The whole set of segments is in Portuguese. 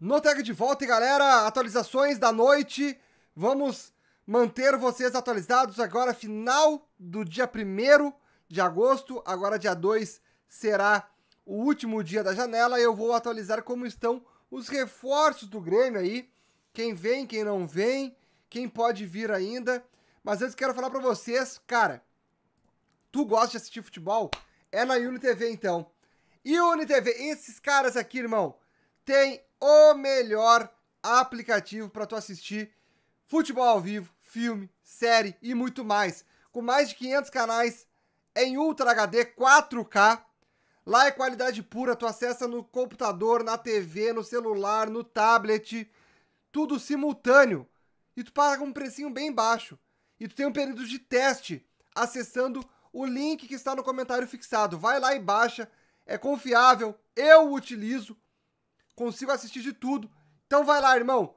No tag de volta, galera, atualizações da noite. Vamos manter vocês atualizados agora, final do dia 1 de agosto. Agora, dia 2 será o último dia da janela. Eu vou atualizar como estão os reforços do Grêmio aí. Quem vem, quem não vem, quem pode vir ainda. Mas antes quero falar para vocês, cara, tu gosta de assistir futebol? É na UniTV então. E UniTV, esses caras aqui, irmão, tem o melhor aplicativo para tu assistir futebol ao vivo, filme, série e muito mais. Com mais de 500 canais em Ultra HD 4K. Lá é qualidade pura, tu acessa no computador, na TV, no celular, no tablet, tudo simultâneo. E tu paga um precinho bem baixo. E tu tem um período de teste acessando o link que está no comentário fixado. Vai lá e baixa, é confiável, eu utilizo consigo assistir de tudo. Então vai lá, irmão.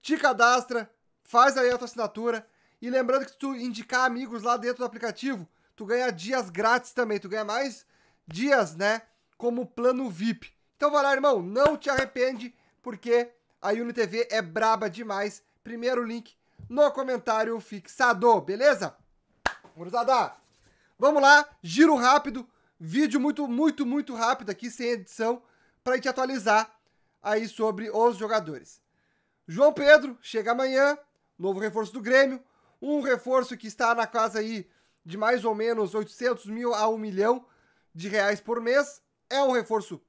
Te cadastra, faz aí a tua assinatura. E lembrando que se tu indicar amigos lá dentro do aplicativo, tu ganha dias grátis também. Tu ganha mais dias, né? Como plano VIP. Então vai lá, irmão. Não te arrepende, porque a UniTV é braba demais. Primeiro link no comentário fixado, beleza? Gurizada, vamos lá. Giro rápido. Vídeo muito, muito, muito rápido aqui, sem edição, pra gente atualizar aí sobre os jogadores. João Pedro chega amanhã, novo reforço do Grêmio, um reforço que está na casa aí de mais ou menos 800 mil a 1 milhão de reais por mês. É um reforço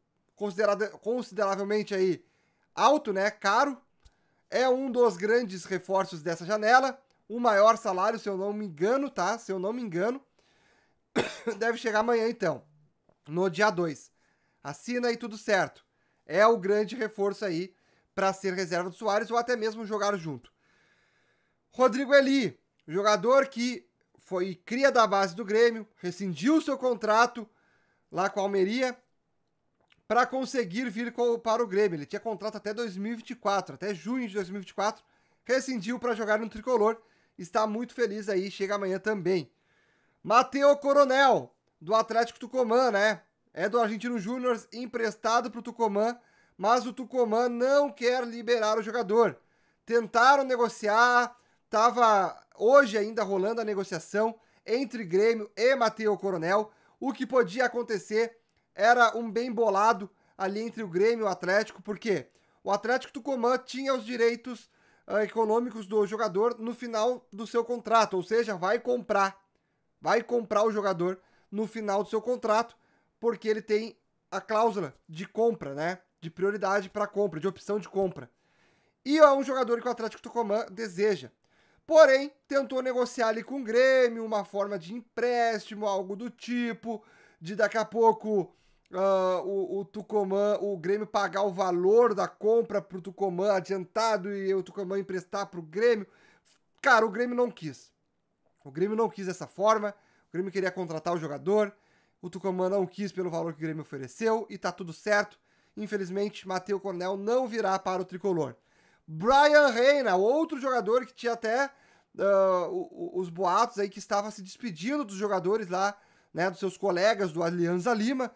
consideravelmente aí alto, né? Caro. É um dos grandes reforços dessa janela. O maior salário, se eu não me engano, tá? Se eu não me engano. Deve chegar amanhã, então. No dia 2. Assina e tudo certo é o grande reforço aí para ser reserva do Soares ou até mesmo jogar junto. Rodrigo Eli, jogador que foi cria da base do Grêmio, rescindiu seu contrato lá com a Almeria para conseguir vir para o Grêmio. Ele tinha contrato até 2024, até junho de 2024, rescindiu para jogar no Tricolor. Está muito feliz aí, chega amanhã também. Mateo Coronel, do Atlético Tucumã, né? É do Argentino Júnior, emprestado para o Tucumã, mas o Tucumã não quer liberar o jogador. Tentaram negociar, estava hoje ainda rolando a negociação entre Grêmio e Mateus Coronel. O que podia acontecer era um bem bolado ali entre o Grêmio e o Atlético, porque o Atlético Tucumã tinha os direitos uh, econômicos do jogador no final do seu contrato, ou seja, vai comprar, vai comprar o jogador no final do seu contrato porque ele tem a cláusula de compra, né? De prioridade para compra, de opção de compra. E é um jogador que o Atlético Tucumã deseja. Porém, tentou negociar ali com o Grêmio, uma forma de empréstimo, algo do tipo, de daqui a pouco uh, o, o Tucumã, o Grêmio pagar o valor da compra pro Tucumã adiantado e o Tucumã emprestar pro Grêmio. Cara, o Grêmio não quis. O Grêmio não quis dessa forma. O Grêmio queria contratar o jogador, o Tucumã não quis pelo valor que o Grêmio ofereceu e tá tudo certo. Infelizmente, Matheus Cornel não virá para o tricolor. Brian Reina, outro jogador que tinha até uh, os boatos aí que estava se despedindo dos jogadores lá, né, dos seus colegas do Alianza Lima.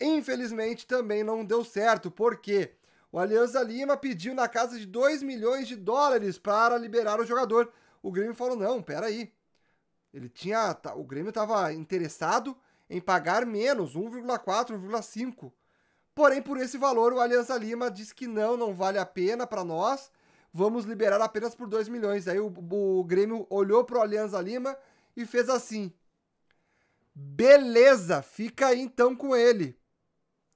Infelizmente também não deu certo, porque o Alianza Lima pediu na casa de 2 milhões de dólares para liberar o jogador. O Grêmio falou: "Não, peraí. aí. Ele tinha, o Grêmio estava interessado em pagar menos, 1,4, 1,5. Porém, por esse valor, o Alianza Lima diz que não, não vale a pena para nós, vamos liberar apenas por 2 milhões. Aí o, o Grêmio olhou para o Alianza Lima e fez assim. Beleza, fica aí então com ele.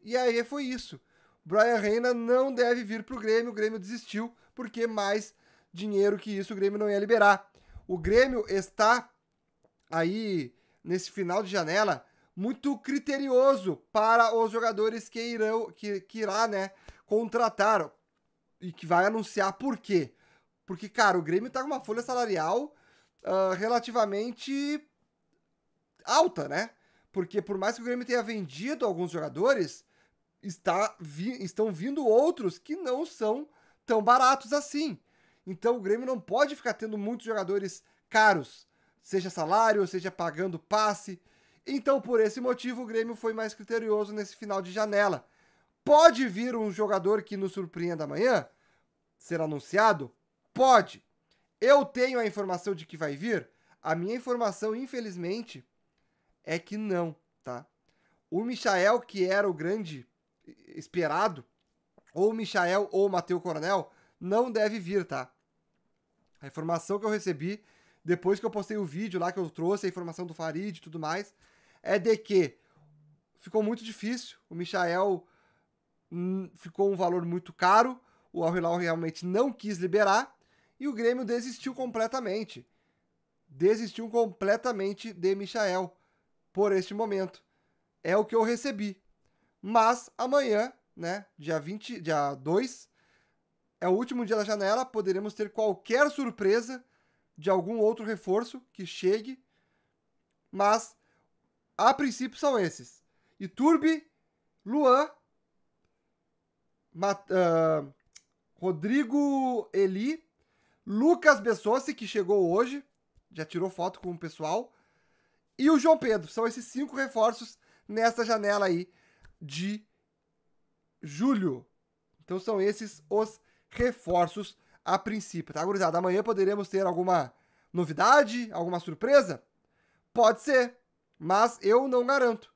E aí foi isso. Brian Reina não deve vir para o Grêmio, o Grêmio desistiu, porque mais dinheiro que isso o Grêmio não ia liberar. O Grêmio está aí nesse final de janela muito criterioso para os jogadores que irão, que, que irá, né, contratar e que vai anunciar por quê. Porque, cara, o Grêmio tá com uma folha salarial uh, relativamente alta, né? Porque por mais que o Grêmio tenha vendido alguns jogadores, está vi, estão vindo outros que não são tão baratos assim. Então o Grêmio não pode ficar tendo muitos jogadores caros, seja salário, seja pagando passe. Então, por esse motivo, o Grêmio foi mais criterioso nesse final de janela. Pode vir um jogador que nos surpreenda amanhã? Ser anunciado? Pode. Eu tenho a informação de que vai vir? A minha informação, infelizmente, é que não, tá? O Michael, que era o grande esperado, ou o Michael ou o Matheus Coronel, não deve vir, tá? A informação que eu recebi depois que eu postei o vídeo lá que eu trouxe, a informação do Farid e tudo mais, é de que ficou muito difícil, o Michael ficou um valor muito caro, o Al Hilal realmente não quis liberar e o Grêmio desistiu completamente. Desistiu completamente de Michael por este momento. É o que eu recebi. Mas amanhã, né, dia 20, dia 2, é o último dia da janela, poderemos ter qualquer surpresa de algum outro reforço que chegue. Mas a princípio são esses. Iturbe, Luan, Mat uh, Rodrigo Eli, Lucas Bessossi, que chegou hoje, já tirou foto com o pessoal, e o João Pedro. São esses cinco reforços nessa janela aí de julho. Então são esses os reforços a princípio, tá, gurizada? Amanhã poderemos ter alguma novidade, alguma surpresa? Pode ser, mas eu não garanto,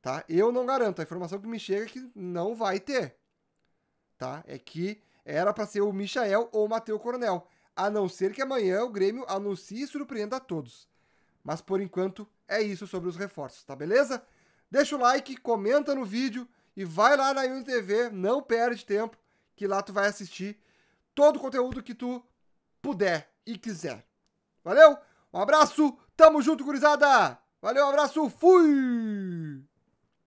tá? Eu não garanto. A informação que me chega é que não vai ter, tá? É que era para ser o Michael ou o Matheus Coronel, a não ser que amanhã o Grêmio anuncie e surpreenda a todos. Mas por enquanto é isso sobre os reforços, tá beleza? Deixa o like, comenta no vídeo e vai lá na TV, não perde tempo, que lá tu vai assistir todo o conteúdo que tu puder e quiser. Valeu? Um abraço, tamo junto, gurizada! Valeu, abraço, fui!